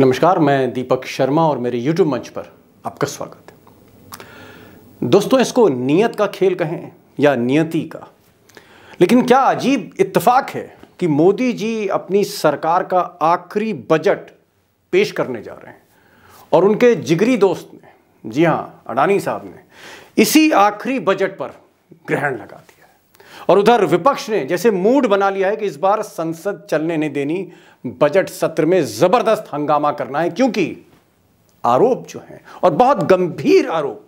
नमस्कार मैं दीपक शर्मा और मेरे YouTube मंच पर आपका स्वागत है दोस्तों इसको नियत का खेल कहें या नियति का लेकिन क्या अजीब इत्तफाक है कि मोदी जी अपनी सरकार का आखिरी बजट पेश करने जा रहे हैं और उनके जिगरी दोस्त ने जी हाँ अडानी साहब ने इसी आखिरी बजट पर ग्रहण लगा दिया और उधर विपक्ष ने जैसे मूड बना लिया है कि इस बार संसद चलने नहीं देनी बजट सत्र में जबरदस्त हंगामा करना है क्योंकि आरोप जो है और बहुत गंभीर आरोप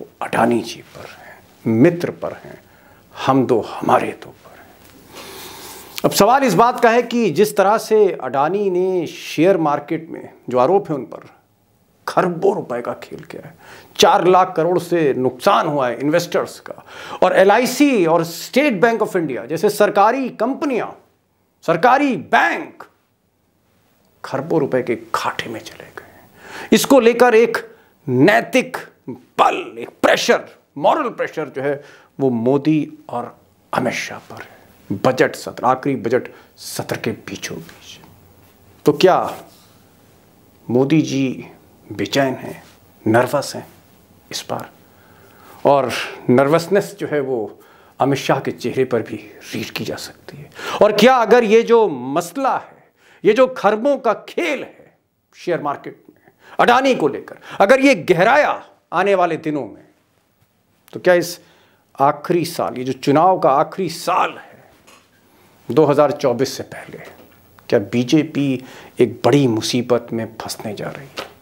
वो अडानी जी पर है मित्र पर है हम दो हमारे दो पर है अब सवाल इस बात का है कि जिस तरह से अडानी ने शेयर मार्केट में जो आरोप है उन पर खरबों रुपए का खेल क्या है चार लाख करोड़ से नुकसान हुआ है इन्वेस्टर्स का और एल और स्टेट बैंक ऑफ इंडिया जैसे सरकारी कंपनियां सरकारी बैंक खरबों रुपए के घाटे में चले गए इसको लेकर एक नैतिक बल एक प्रेशर मॉरल प्रेशर जो है वो मोदी और अमित शाह पर है बजट सत्र आखिरी बजट सत्र के बीचों बीच तो क्या मोदी जी बेचैन हैं नर्वस हैं इस बार और नर्वसनेस जो है वो अमित शाह के चेहरे पर भी रीड की जा सकती है और क्या अगर ये जो मसला है ये जो खरबों का खेल है शेयर मार्केट में अडानी को लेकर अगर ये गहराया आने वाले दिनों में तो क्या इस आखिरी साल ये जो चुनाव का आखिरी साल है 2024 से पहले क्या बीजेपी एक बड़ी मुसीबत में फंसने जा रही है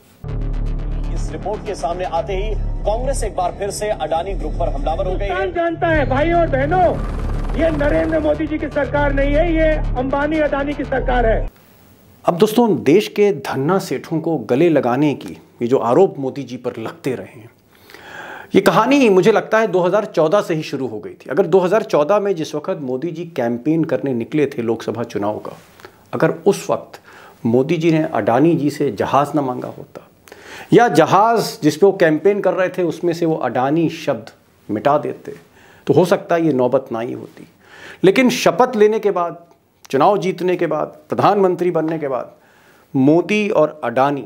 रिपोर्ट के सामने आते ही कांग्रेस एक बार फिर से अडानी ग्रुप पर हमलावर हो गई है जानता है भाई और बहनों ये नरेंद्र मोदी जी की सरकार नहीं है ये अंबानी अडानी की सरकार है अब दोस्तों देश के धन्ना सेठों को गले लगाने की ये जो आरोप मोदी जी पर लगते रहे हैं ये कहानी मुझे लगता है 2014 से ही शुरू हो गई थी अगर 2014 में जिस वक्त मोदी जी कैंपेन करने निकले थे लोकसभा चुनाव का अगर उस वक्त मोदी जी ने अडानी जी से जहाज़ ना मांगा होता या जहाज़ जिस पे वो कैंपेन कर रहे थे उसमें से वो अडानी शब्द मिटा देते तो हो सकता है ये नौबत ना ही होती लेकिन शपथ लेने के बाद चुनाव जीतने के बाद प्रधानमंत्री बनने के बाद मोदी और अडानी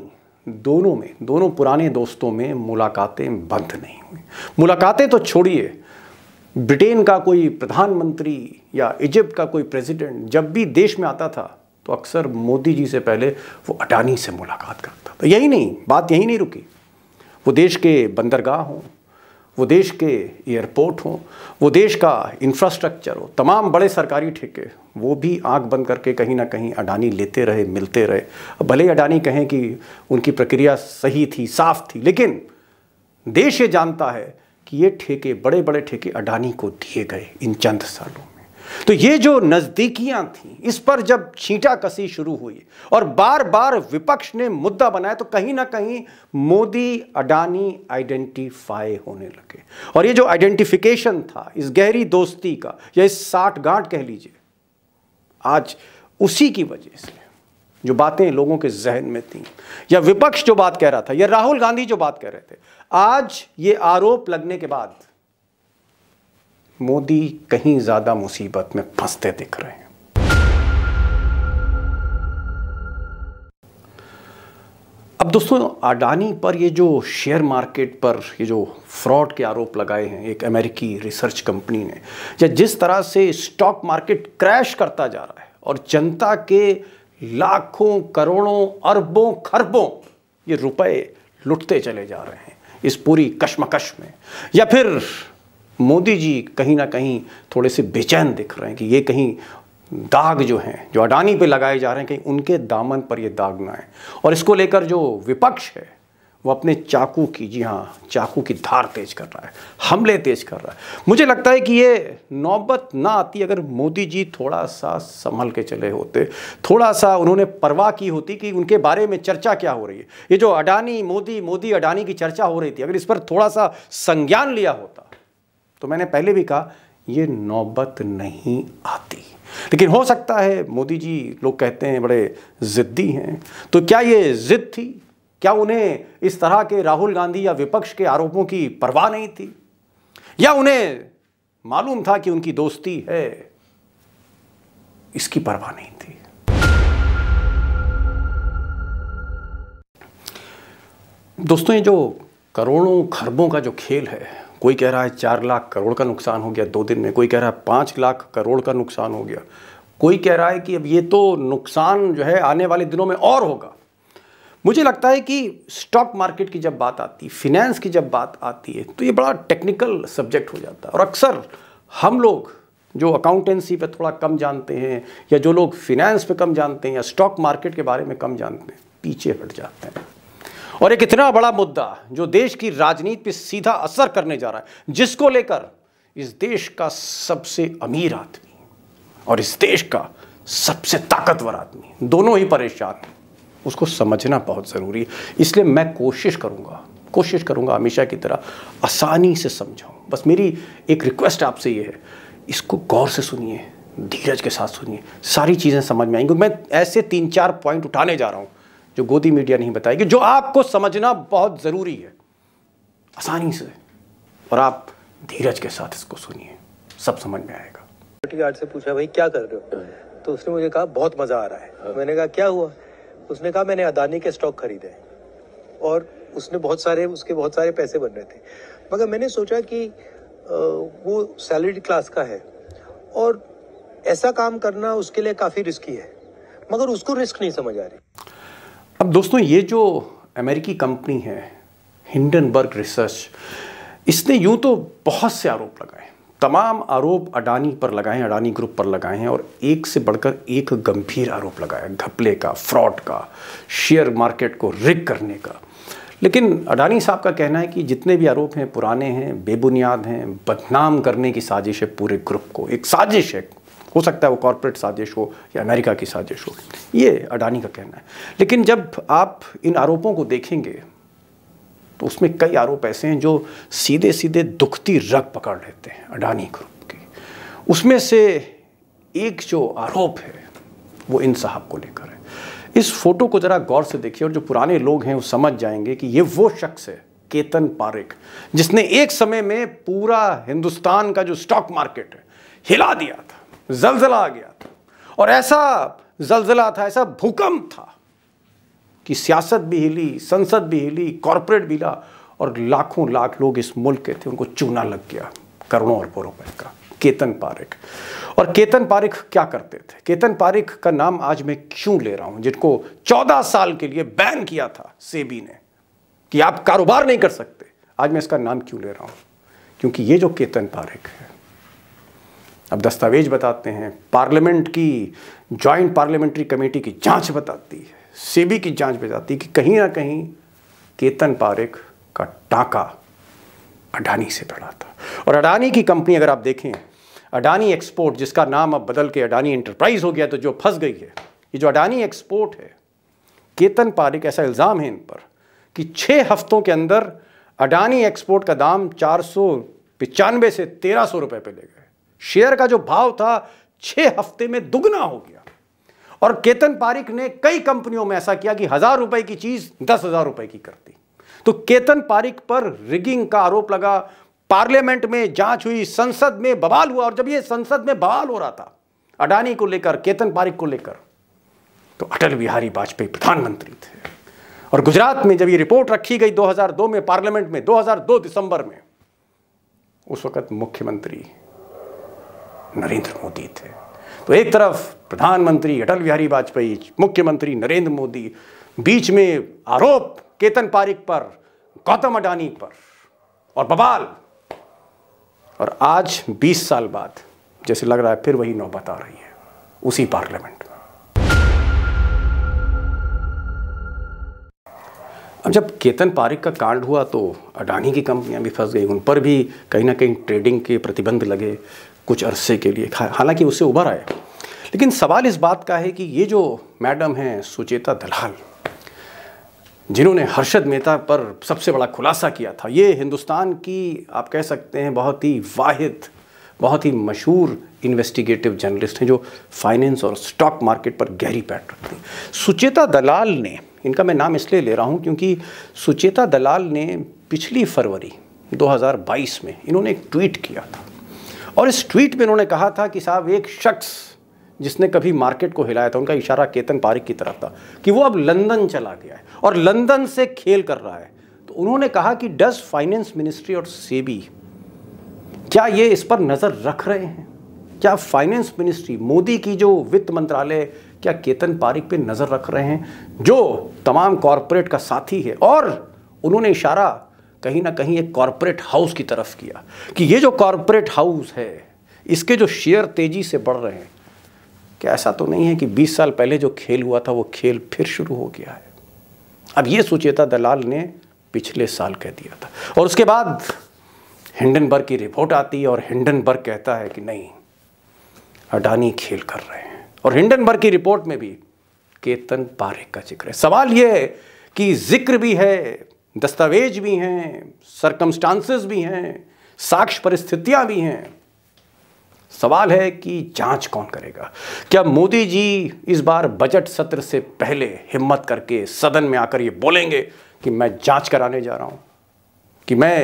दोनों में दोनों पुराने दोस्तों में मुलाकातें बंद नहीं हुई मुलाकातें तो छोड़िए ब्रिटेन का कोई प्रधानमंत्री या इजिप्ट का कोई प्रेसिडेंट जब भी देश में आता था तो अक्सर मोदी जी से पहले वो अडानी से मुलाकात करता था यही नहीं बात यही नहीं रुकी वो देश के बंदरगाह हों वो देश के एयरपोर्ट हों वो देश का इंफ्रास्ट्रक्चर हो तमाम बड़े सरकारी ठेके वो भी आंख बंद करके कहीं ना कहीं अडानी लेते रहे मिलते रहे भले ही अडानी कहें कि उनकी प्रक्रिया सही थी साफ थी लेकिन देश ये जानता है कि ये ठेके बड़े बड़े ठेके अडानी को दिए गए इन चंद सालों में तो ये जो नज़दीकियां थी इस पर जब छींटा कसी शुरू हुई और बार बार विपक्ष ने मुद्दा बनाया तो कहीं ना कहीं मोदी अडानी आइडेंटिफाई होने लगे और ये जो आइडेंटिफिकेशन था इस गहरी दोस्ती का या इस साठ गांठ कह लीजिए आज उसी की वजह से जो बातें लोगों के जहन में थी या विपक्ष जो बात कह रहा था या राहुल गांधी जो बात कह रहे थे आज ये आरोप लगने के बाद मोदी कहीं ज़्यादा मुसीबत में फंसते दिख रहे हैं अब दोस्तों अडानी पर ये जो शेयर मार्केट पर ये जो फ्रॉड के आरोप लगाए हैं एक अमेरिकी रिसर्च कंपनी ने या जिस तरह से स्टॉक मार्केट क्रैश करता जा रहा है और जनता के लाखों करोड़ों अरबों खरबों ये रुपए लुटते चले जा रहे हैं इस पूरी कश्मकश में या फिर मोदी जी कहीं ना कहीं थोड़े से बेचैन दिख रहे हैं कि ये कहीं दाग जो हैं जो अडानी पे लगाए जा रहे हैं कहीं उनके दामन पर ये दाग ना आए और इसको लेकर जो विपक्ष है वो अपने चाकू की जी हाँ चाकू की धार तेज कर रहा है हमले तेज कर रहा है मुझे लगता है कि ये नौबत ना आती अगर मोदी जी थोड़ा सा संभल के चले होते थोड़ा सा उन्होंने परवाह की होती कि उनके बारे में चर्चा क्या हो रही है ये जो अडानी मोदी मोदी अडानी की चर्चा हो रही थी अगर इस पर थोड़ा सा संज्ञान लिया होता तो मैंने पहले भी कहा ये नौबत नहीं आती लेकिन हो सकता है मोदी जी लोग कहते हैं बड़े ज़िद्दी हैं तो क्या ये ज़िद थी क्या उन्हें इस तरह के राहुल गांधी या विपक्ष के आरोपों की परवाह नहीं थी या उन्हें मालूम था कि उनकी दोस्ती है इसकी परवाह नहीं थी दोस्तों ये जो करोड़ों खरबों का जो खेल है कोई कह रहा है चार लाख करोड़ का नुकसान हो गया दो दिन में कोई कह रहा है पाँच लाख करोड़ का नुकसान हो गया कोई कह रहा है कि अब ये तो नुकसान जो है आने वाले दिनों में और होगा मुझे लगता है कि स्टॉक मार्केट की जब बात आती है फिनेंस की जब बात आती है तो ये बड़ा टेक्निकल सब्जेक्ट हो जाता है और अक्सर हम लोग जो अकाउंटेंसी पे थोड़ा कम जानते हैं या जो लोग फिनेंस पे कम जानते हैं या स्टॉक मार्केट के बारे में कम जानते हैं पीछे हट जाते हैं और एक इतना बड़ा मुद्दा जो देश की राजनीति पर सीधा असर करने जा रहा है जिसको लेकर इस देश का सबसे अमीर आदमी और इस देश का सबसे ताकतवर आदमी दोनों ही परेशान हैं उसको समझना बहुत ज़रूरी है इसलिए मैं कोशिश करूँगा कोशिश करूंगा हमेशा की तरह आसानी से समझाऊँ बस मेरी एक रिक्वेस्ट आपसे ये है इसको गौर से सुनिए धीरज के साथ सुनिए सारी चीज़ें समझ में आएंगी मैं ऐसे तीन चार पॉइंट उठाने जा रहा हूँ जो गोदी मीडिया नहीं बताएगी जो आपको समझना बहुत ज़रूरी है आसानी से और आप धीरज के साथ इसको सुनिए सब समझ में आएगा सिक्योरिटी गार्ड से पूछा भाई क्या कर रहे हो तो उसने मुझे कहा बहुत मज़ा आ रहा है मैंने कहा क्या हुआ उसने कहा मैंने अदानी के स्टॉक खरीदे और उसने बहुत सारे उसके बहुत सारे पैसे बन रहे थे मगर मैंने सोचा कि वो सैलरीड क्लास का है और ऐसा काम करना उसके लिए काफ़ी रिस्की है मगर उसको रिस्क नहीं समझ आ रही अब दोस्तों ये जो अमेरिकी कंपनी है हिंडनबर्ग रिसर्च इसने यूं तो बहुत से आरोप लगाए तमाम आरोप अडानी पर लगाए अडानी ग्रुप पर लगाए हैं और एक से बढ़कर एक गंभीर आरोप लगाया घपले का फ्रॉड का शेयर मार्केट को रिक करने का लेकिन अडानी साहब का कहना है कि जितने भी आरोप हैं पुराने हैं बेबुनियाद हैं बदनाम करने की साजिश है पूरे ग्रुप को एक साजिश है हो सकता है वो कॉरपोरेट साजिश हो या अमेरिका की साजिश हो ये अडानी का कहना है लेकिन जब आप इन आरोपों को देखेंगे तो उसमें कई आरोप ऐसे हैं जो सीधे सीधे दुखती रग पकड़ लेते हैं अडानी ग्रुप की उसमें से एक जो आरोप है वो इन साहब को लेकर है इस फोटो को ज़रा गौर से देखिए और जो पुराने लोग हैं वो समझ जाएंगे कि ये वो शख्स है केतन पारेख जिसने एक समय में पूरा हिंदुस्तान का जो स्टॉक मार्केट है हिला दिया था जलजला आ गया था और ऐसा जलजला था ऐसा भूकंप था कि सियासत भी हिली संसद भी हिली कॉरपोरेट भी हिला और लाखों लाख लोग इस मुल्क के थे उनको चूना लग गया करोड़ों अरबों रुपए का केतन पारिक और केतन पारिक क्या करते थे केतन पारिक का नाम आज मैं क्यों ले रहा हूं जिनको चौदह साल के लिए बैन किया था सेबी ने कि आप कारोबार नहीं कर सकते आज मैं इसका नाम क्यों ले रहा हूं क्योंकि ये जो केतन पारिक है अब दस्तावेज बताते हैं पार्लियामेंट की जॉइंट पार्लियामेंट्री कमेटी की जांच बताती है सेबी की जांच बताती है कि कहीं ना कहीं केतन पारेख का टाका अडानी से पड़ा था और अडानी की कंपनी अगर आप देखें अडानी एक्सपोर्ट जिसका नाम अब बदल के अडानी इंटरप्राइज हो गया तो जो फंस गई है ये जो अडानी एक्सपोर्ट है केतन पारिक ऐसा इल्ज़ाम है इन पर कि छः हफ्तों के अंदर अडानी एक्सपोर्ट का दाम चार सौ पचानवे से तेरह सौ रुपये पे ले गए शेयर का जो भाव था छह हफ्ते में दुगना हो गया और केतन पारिक ने कई कंपनियों में ऐसा किया कि हजार रुपए की चीज दस हजार रुपए की करती तो केतन पारिक पर रिगिंग का आरोप लगा पार्लियामेंट में जांच हुई संसद में बवाल हुआ और जब यह संसद में बवाल हो रहा था अडानी को लेकर केतन पारिक को लेकर तो अटल बिहारी वाजपेयी प्रधानमंत्री थे और गुजरात में जब ये रिपोर्ट रखी गई 2002 में पार्लियामेंट में 2002 दिसंबर में उस वक्त मुख्यमंत्री नरेंद्र मोदी थे तो एक तरफ प्रधानमंत्री अटल बिहारी वाजपेयी मुख्यमंत्री नरेंद्र मोदी बीच में आरोप केतन पारिक पर गौतम अडानी पर और बबाल और आज 20 साल बाद जैसे लग रहा है फिर वही नौबत आ रही है उसी पार्लियामेंट में अब जब केतन पारिक का कांड हुआ तो अडानी की कंपनियां भी फंस गई उन पर भी कहीं ना कहीं ट्रेडिंग के प्रतिबंध लगे कुछ अरसे के लिए हालांकि उससे उभर आए लेकिन सवाल इस बात का है कि ये जो मैडम हैं सुचेता दलाल जिन्होंने हर्षद मेहता पर सबसे बड़ा खुलासा किया था ये हिंदुस्तान की आप कह सकते हैं बहुत ही वाहिद बहुत ही मशहूर इन्वेस्टिगेटिव जर्नलिस्ट हैं जो फाइनेंस और स्टॉक मार्केट पर गहरी पैठ रखते हैं सुचेता दलाल ने इनका मैं नाम इसलिए ले रहा हूँ क्योंकि सुचेता दलाल ने पिछली फरवरी 2022 में इन्होंने एक ट्वीट किया था और इस ट्वीट में उन्होंने कहा था कि साहब एक शख्स जिसने कभी मार्केट को हिलाया था उनका इशारा केतन पारिक की तरफ था कि वो अब लंदन चला गया है और लंदन से खेल कर रहा है तो उन्होंने कहा कि डज फाइनेंस मिनिस्ट्री और सेबी क्या ये इस पर नज़र रख रहे हैं क्या फाइनेंस मिनिस्ट्री मोदी की जो वित्त मंत्रालय क्या केतन पारिक पे नज़र रख रहे हैं जो तमाम कॉरपोरेट का साथी है और उन्होंने इशारा कहीं ना कहीं एक कॉरपोरेट हाउस की तरफ किया कि ये जो कॉरपोरेट हाउस है इसके जो शेयर तेज़ी से बढ़ रहे हैं क्या ऐसा तो नहीं है कि 20 साल पहले जो खेल हुआ था वो खेल फिर शुरू हो गया है अब ये सुचेता दलाल ने पिछले साल कह दिया था और उसके बाद हिंडनबर्ग की रिपोर्ट आती है और हिंडनबर्ग कहता है कि नहीं अडानी खेल कर रहे हैं और हिंडनबर्ग की रिपोर्ट में भी केतन पारेख का जिक्र है सवाल यह है कि जिक्र भी है दस्तावेज भी हैं सरकमस्टांसेस भी हैं साक्ष्य परिस्थितियां भी हैं सवाल है कि जांच कौन करेगा क्या मोदी जी इस बार बजट सत्र से पहले हिम्मत करके सदन में आकर ये बोलेंगे कि मैं जांच कराने जा रहा हूं कि मैं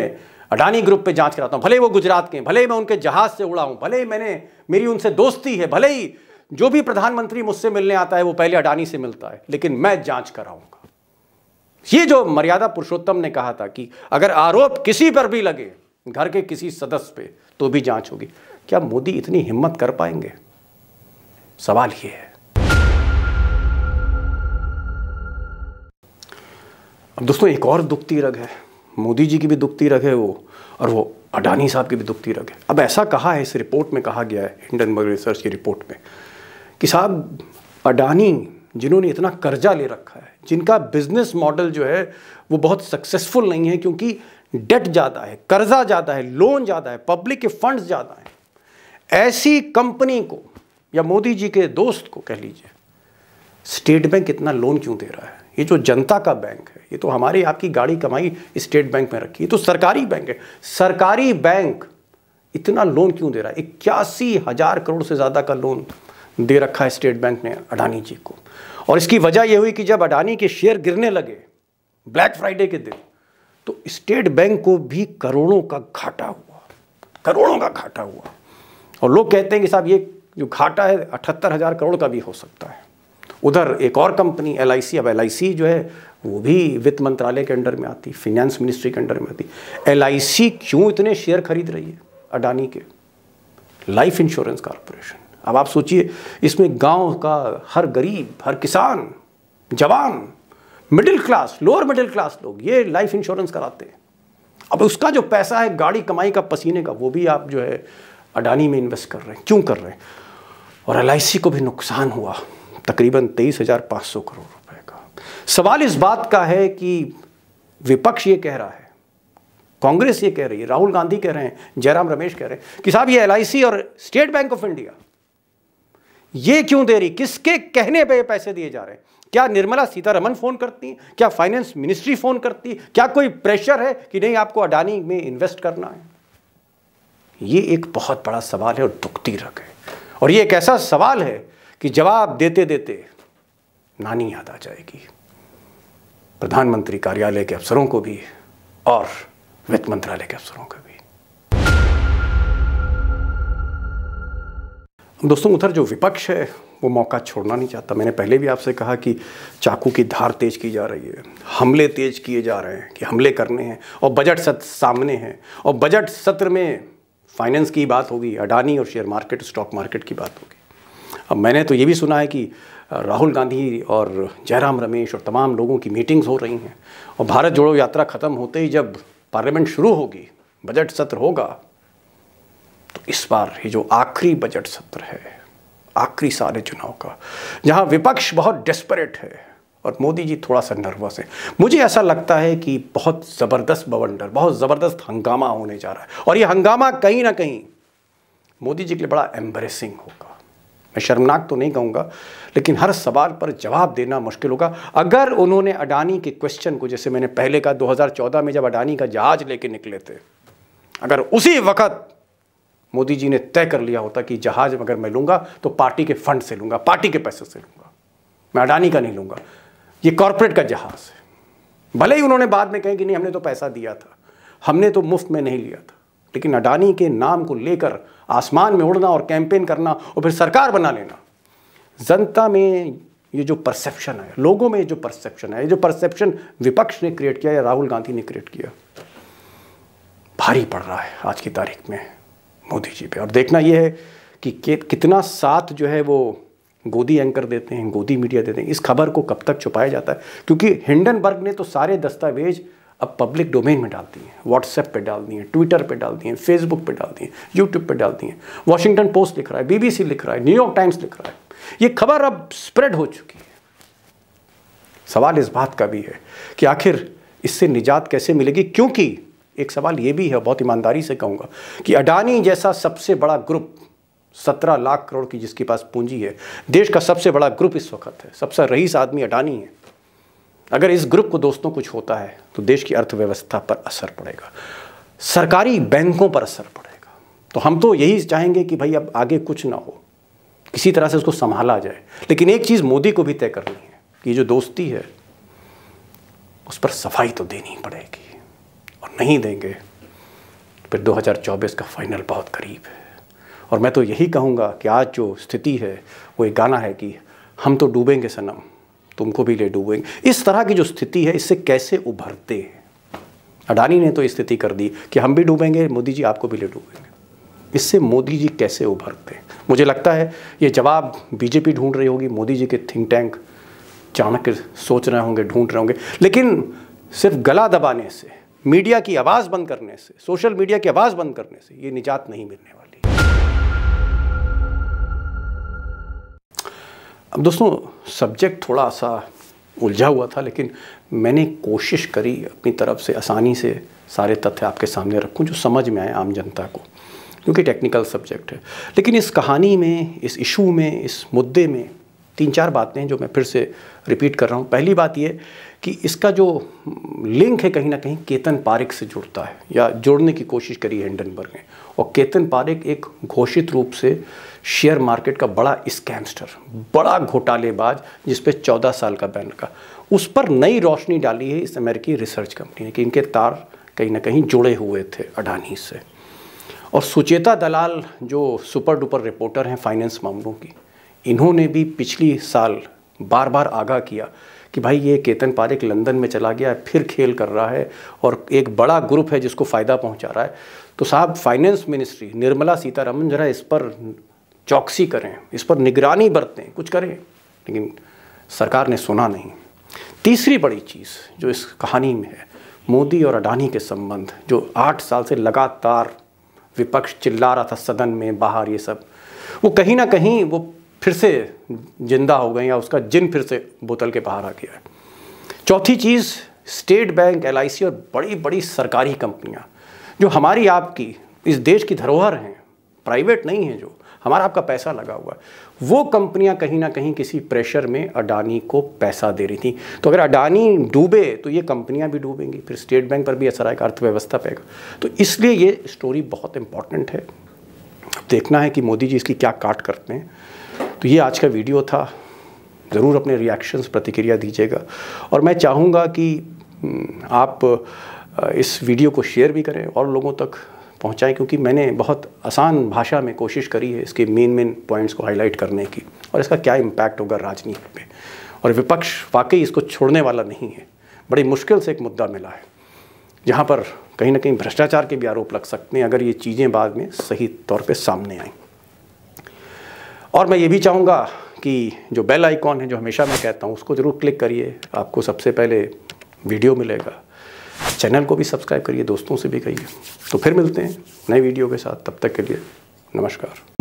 अडानी ग्रुप पे जांच कराता हूं भले वो गुजरात के भले मैं उनके जहाज से उड़ा हूं भले मैंने मेरी उनसे दोस्ती है भले ही जो भी प्रधानमंत्री मुझसे मिलने आता है वो पहले अडानी से मिलता है लेकिन मैं जांच कराऊंगा ये जो मर्यादा पुरुषोत्तम ने कहा था कि अगर आरोप किसी पर भी लगे घर के किसी सदस्य पे तो भी जांच होगी क्या मोदी इतनी हिम्मत कर पाएंगे सवाल ये है अब दोस्तों एक और दुखती रग है मोदी जी की भी दुखती रग है वो और वो अडानी साहब की भी दुखती रग है अब ऐसा कहा है इस रिपोर्ट में कहा गया है हिंडनबर्ग रिसर्च की रिपोर्ट में कि साहब अडानी जिन्होंने इतना कर्जा ले रखा है जिनका बिजनेस मॉडल जो है वो बहुत सक्सेसफुल नहीं है क्योंकि डेट ज़्यादा है कर्जा ज़्यादा है लोन ज़्यादा है पब्लिक के फंड्स ज़्यादा हैं ऐसी कंपनी को या मोदी जी के दोस्त को कह लीजिए स्टेट बैंक इतना लोन क्यों दे रहा है ये जो जनता का बैंक है ये तो हमारे आपकी गाड़ी कमाई स्टेट बैंक में रखी है तो सरकारी बैंक है सरकारी बैंक इतना लोन क्यों दे रहा है इक्यासी हज़ार करोड़ से ज़्यादा का लोन दे रखा है स्टेट बैंक ने अडानी जी को और इसकी वजह यह हुई कि जब अडानी के शेयर गिरने लगे ब्लैक फ्राइडे के दिन तो स्टेट बैंक को भी करोड़ों का घाटा हुआ करोड़ों का घाटा हुआ और लोग कहते हैं कि साहब ये जो घाटा है अठहत्तर हज़ार करोड़ का भी हो सकता है उधर एक और कंपनी एल अब एल जो है वो भी वित्त मंत्रालय के अंडर में आती फाइनेंस मिनिस्ट्री के अंडर में आती एल क्यों इतने शेयर खरीद रही है अडानी के लाइफ इंश्योरेंस कॉरपोरेशन अब आप सोचिए इसमें गांव का हर गरीब हर किसान जवान middle class lower middle class लोग ये लाइफ इंश्योरेंस कराते हैं अब उसका जो पैसा है गाड़ी कमाई का पसीने का वो भी आप जो है अडानी में इन्वेस्ट कर रहे हैं क्यों कर रहे हैं और एल को भी नुकसान हुआ तकरीबन तेईस हज़ार पाँच सौ करोड़ रुपए का सवाल इस बात का है कि विपक्ष ये कह रहा है कांग्रेस ये कह रही है राहुल गांधी कह रहे हैं जयराम रमेश कह रहे हैं कि साहब ये एल और स्टेट बैंक ऑफ इंडिया ये क्यों दे रही किसके कहने पे ये पैसे दिए जा रहे हैं क्या निर्मला सीतारमन फ़ोन करती हैं क्या फाइनेंस मिनिस्ट्री फ़ोन करती है क्या कोई प्रेशर है कि नहीं आपको अडानी में इन्वेस्ट करना है ये एक बहुत बड़ा सवाल है और दुखती रख है और ये एक ऐसा सवाल है कि जवाब देते देते नानी याद आ जाएगी प्रधानमंत्री कार्यालय के अफसरों को भी और वित्त मंत्रालय के अफसरों को भी दोस्तों उधर जो विपक्ष है वो मौका छोड़ना नहीं चाहता मैंने पहले भी आपसे कहा कि चाकू की धार तेज की जा रही है हमले तेज किए जा रहे हैं कि हमले करने हैं और बजट सत्र सामने हैं और बजट सत्र में फाइनेंस की बात होगी अडानी और शेयर मार्केट स्टॉक मार्केट की बात होगी अब मैंने तो ये भी सुना है कि राहुल गांधी और जयराम रमेश और तमाम लोगों की मीटिंग्स हो रही हैं और भारत जोड़ो यात्रा ख़त्म होते ही जब पार्लियामेंट शुरू होगी बजट सत्र होगा इस बार ये जो आखिरी बजट सत्र है आखिरी सारे चुनाव का जहां विपक्ष बहुत डेस्परेट है और मोदी जी थोड़ा सा नर्वस है मुझे ऐसा लगता है कि बहुत ज़बरदस्त बवंडर बहुत ज़बरदस्त हंगामा होने जा रहा है और ये हंगामा कहीं ना कहीं मोदी जी के लिए बड़ा एम्बरेसिंग होगा मैं शर्मनाक तो नहीं कहूँगा लेकिन हर सवाल पर जवाब देना मुश्किल होगा अगर उन्होंने अडानी के क्वेश्चन को जैसे मैंने पहले कहा 2014 में जब अडानी का जहाज लेके निकले थे अगर उसी वक्त मोदी जी ने तय कर लिया होता कि जहाज अगर मैं लूंगा तो पार्टी के फंड से लूंगा पार्टी के पैसे से लूंगा मैं अडानी का नहीं लूंगा ये कॉरपोरेट का जहाज है भले ही उन्होंने बाद में कहें कि नहीं हमने तो पैसा दिया था हमने तो मुफ्त में नहीं लिया था लेकिन अडानी के नाम को लेकर आसमान में उड़ना और कैंपेन करना और फिर सरकार बना लेना जनता में ये जो परसेप्शन है लोगों में ये जो परसेप्शन है ये जो परसेप्शन विपक्ष ने क्रिएट किया या राहुल गांधी ने क्रिएट किया भारी पड़ रहा है आज की तारीख में मोदी जी पे और देखना यह है कि कितना साथ जो है वो गोदी एंकर देते हैं गोदी मीडिया देते हैं इस खबर को कब तक छुपाया जाता है क्योंकि हिंडनबर्ग ने तो सारे दस्तावेज अब पब्लिक डोमेन में डाल दिए हैं व्हाट्सएप पे डाल दिए हैं ट्विटर पे डाल दिए हैं फेसबुक पे डाल दिए हैं यूट्यूब पे डाल दिए हैं वॉशिंगटन पोस्ट लिख रहा है बीबीसी लिख रहा है न्यूयॉर्क टाइम्स लिख रहा है ये खबर अब स्प्रेड हो चुकी है सवाल इस बात का भी है कि आखिर इससे निजात कैसे मिलेगी क्योंकि एक सवाल ये भी है बहुत ईमानदारी से कहूँगा कि अडानी जैसा सबसे बड़ा ग्रुप सत्रह लाख करोड़ की जिसके पास पूंजी है देश का सबसे बड़ा ग्रुप इस वक्त है सबसे रईस आदमी अडानी है अगर इस ग्रुप को दोस्तों कुछ होता है तो देश की अर्थव्यवस्था पर असर पड़ेगा सरकारी बैंकों पर असर पड़ेगा तो हम तो यही चाहेंगे कि भाई अब आगे कुछ ना हो किसी तरह से उसको संभाला जाए लेकिन एक चीज़ मोदी को भी तय करनी है कि जो दोस्ती है उस पर सफाई तो देनी पड़ेगी और नहीं देंगे फिर 2024 का फाइनल बहुत करीब है और मैं तो यही कहूँगा कि आज जो स्थिति है वो एक गाना है कि हम तो डूबेंगे सनम तुमको भी ले डूबेंगे इस तरह की जो स्थिति है इससे कैसे उभरते हैं अडानी ने तो स्थिति कर दी कि हम भी डूबेंगे मोदी जी आपको भी ले डूबेंगे इससे मोदी जी कैसे उभरते हैं मुझे लगता है ये जवाब बीजेपी ढूंढ रही होगी मोदी जी के थिंक टैंक चाणक्य सोच रहे होंगे ढूंढ रहे होंगे लेकिन सिर्फ गला दबाने से मीडिया की आवाज़ बंद करने से सोशल मीडिया की आवाज़ बंद करने से ये निजात नहीं मिलने वाली अब दोस्तों सब्जेक्ट थोड़ा सा उलझा हुआ था लेकिन मैंने कोशिश करी अपनी तरफ से आसानी से सारे तथ्य आपके सामने रखूं जो समझ में आए आम जनता को क्योंकि टेक्निकल सब्जेक्ट है लेकिन इस कहानी में इस इशू में इस मुद्दे में तीन चार बातें जो मैं फिर से रिपीट कर रहा हूँ पहली बात ये कि इसका जो लिंक है कहीं ना कहीं केतन पारिक से जुड़ता है या जोड़ने की कोशिश करी है हिंडनबर्ग ने और केतन पारिक एक घोषित रूप से शेयर मार्केट का बड़ा स्कैमस्टर बड़ा घोटालेबाज जिसपे चौदह साल का बैन का उस पर नई रोशनी डाली है इस अमेरिकी रिसर्च कंपनी ने कि इनके तार कहीं ना कहीं जुड़े हुए थे अडानी से और सुचेता दलाल जो सुपर डुपर रिपोर्टर हैं फाइनेंस मामलों की इन्होंने भी पिछली साल बार बार आगाह किया कि भाई ये केतन पारेख लंदन में चला गया है फिर खेल कर रहा है और एक बड़ा ग्रुप है जिसको फ़ायदा पहुंचा रहा है तो साहब फाइनेंस मिनिस्ट्री निर्मला सीतारमन जरा इस पर चौकसी करें इस पर निगरानी बरतें कुछ करें लेकिन सरकार ने सुना नहीं तीसरी बड़ी चीज़ जो इस कहानी में है मोदी और अडानी के संबंध जो आठ साल से लगातार विपक्ष चिल्ला रहा था सदन में बाहर ये सब वो कहीं ना कहीं वो फिर से जिंदा हो गए या उसका जिन फिर से बोतल के बाहर आ गया है चौथी चीज़ स्टेट बैंक एल और बड़ी बड़ी सरकारी कंपनियाँ जो हमारी आपकी इस देश की धरोहर हैं प्राइवेट नहीं है जो हमारा आपका पैसा लगा हुआ है वो कंपनियां कहीं ना कहीं किसी प्रेशर में अडानी को पैसा दे रही थी तो अगर अडानी डूबे तो ये कंपनियां भी डूबेंगी फिर स्टेट बैंक पर भी असर आएगा अर्थव्यवस्था पेगा तो इसलिए ये स्टोरी बहुत इंपॉर्टेंट है देखना है कि मोदी जी इसकी क्या काट करते हैं तो ये आज का वीडियो था ज़रूर अपने रिएक्शंस प्रतिक्रिया दीजिएगा और मैं चाहूँगा कि हम्म, आप इस वीडियो को शेयर भी करें और लोगों तक पहुँचाएँ क्योंकि मैंने बहुत आसान भाषा में कोशिश करी है इसके मेन मेन पॉइंट्स को हाईलाइट करने की और इसका क्या इम्पैक्ट होगा राजनीति पर और विपक्ष वाकई इसको छोड़ने वाला नहीं है बड़ी मुश्किल से एक मुद्दा मिला है जहाँ पर कहीं ना कहीं भ्रष्टाचार के भी आरोप लग सकते हैं अगर ये चीज़ें बाद में सही तौर पर सामने आएँ और मैं ये भी चाहूँगा कि जो बेल आइकॉन है जो हमेशा मैं कहता हूँ उसको ज़रूर क्लिक करिए आपको सबसे पहले वीडियो मिलेगा चैनल को भी सब्सक्राइब करिए दोस्तों से भी कहिए तो फिर मिलते हैं नए वीडियो के साथ तब तक के लिए नमस्कार